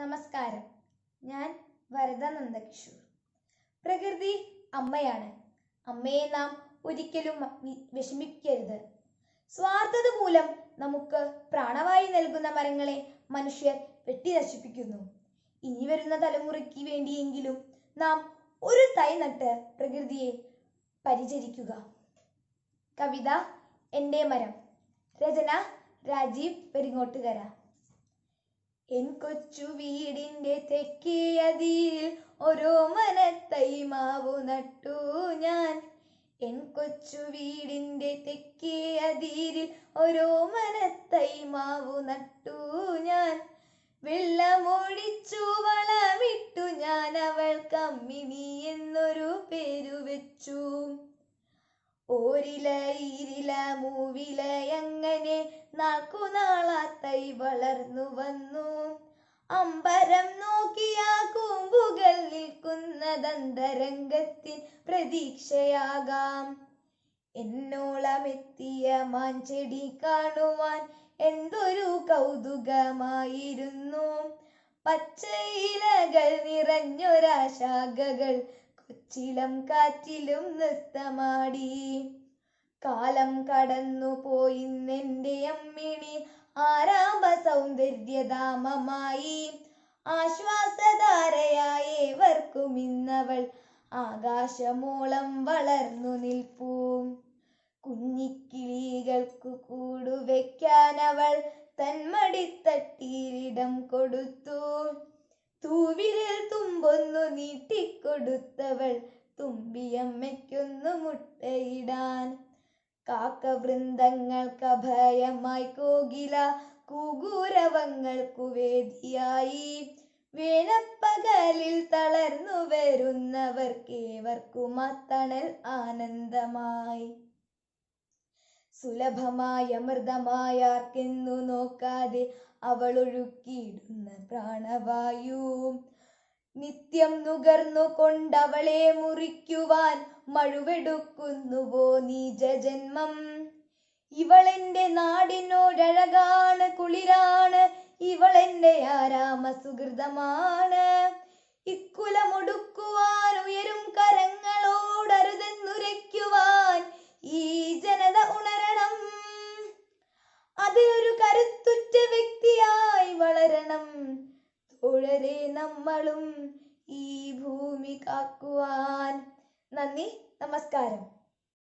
നമസ്കാരം ഞാൻ വരദ നന്ദകിഷോർ പ്രകൃതി അമ്മയാണ് അമ്മയെ നാം ഒരിക്കലും വിഷമിക്കരുത് സ്വാർത്ഥത മൂലം നമുക്ക് പ്രാണവായു നൽകുന്ന മരങ്ങളെ മനുഷ്യർ വെട്ടി നശിപ്പിക്കുന്നു ഇനി വരുന്ന തലമുറയ്ക്ക് വേണ്ടിയെങ്കിലും നാം ഒരു തൈ നട്ട് പ്രകൃതിയെ പരിചരിക്കുക കവിത എൻ്റെ മരം രചന രാജീവ് പെരിങ്ങോട്ടുകര എൻ കൊച്ചു വീടിൻ്റെ തെക്കിയതിയിൽ ഓരോ മനത്തൈ മാവു നട്ടു ഞാൻ എൻ കൊച്ചു വീടിൻ്റെ അതിരിൽ ഓരോ മനത്തൈ മാവു നട്ടു ഞാൻ വെള്ളമൊഴിച്ചു വളമിട്ടു ഞാൻ അവൾ കമ്മിനി എന്നൊരു പേരു വെച്ചു ഓരില ഈരില മൂവില എങ്ങനെ നാക്കുനാളാത്തൈ വളർന്നു വന്നു അമ്പരം നോക്കിയ കൂമ്പുകൾ നിൽക്കുന്നതന്തരംഗത്തിൻ പ്രതീക്ഷയാകാം എന്നോളമെത്തിയ മാഞ്ചെടി കാണുവാൻ എന്തൊരു കൗതുകമായിരുന്നു പച്ചയിലകൾ നിറഞ്ഞൊരാശാഖകൾ കൊച്ചിലം കാറ്റിലും നൃത്തമാടി കാലം കടന്നു പോയിന്നെൻ്റെ അമ്മിണി ആരാമ സൗന്ദര്യധാമമായി ആശ്വാസധാരയായവർക്കും ഇന്നവൾ ആകാശമോളം വളർന്നു നിൽപ്പൂ കുഞ്ഞിക്കിളികൾക്കു കൂടുവെക്കാനവൾ തന്മടിത്തട്ടിയിലിടം കൊടുത്തു തൂവിരൽ തുമ്പൊന്നു നീട്ടിക്കൊടുത്തവൾ തുമ്പിയമ്മയ്ക്കൊന്നു മുട്ടയിടാൻ കാക്ക വൃന്ദങ്ങൾക്കഭയമായി കോകില കുകൂരവങ്ങൾക്കു വേദിയായി വേണപ്പകലിൽ തളർന്നു വരുന്നവർക്കേവർക്കും തണൽ ആനന്ദമായി സുലഭമായ മൃതമായാർക്കെന്നു നോക്കാതെ അവളൊഴുക്കിയിടുന്ന പ്രാണവായു നിത്യം നുകർന്നു കൊണ്ടവളെ മുറിക്കുവാൻ മഴുവെടുക്കുന്നുവോ നീജന്മം ഇവളെന്റെ നാടിനോടഴകാണ് കുളിരാണ് ഇവളെന്റെ ആരാമസുഹൃതമാണ് ഇക്കുലമൊടുക്കുവാൻ നിങ്ങളെ നമ്മളും ഈ ഭൂമി കാക്കുവാൻ നന്ദി നമസ്കാരം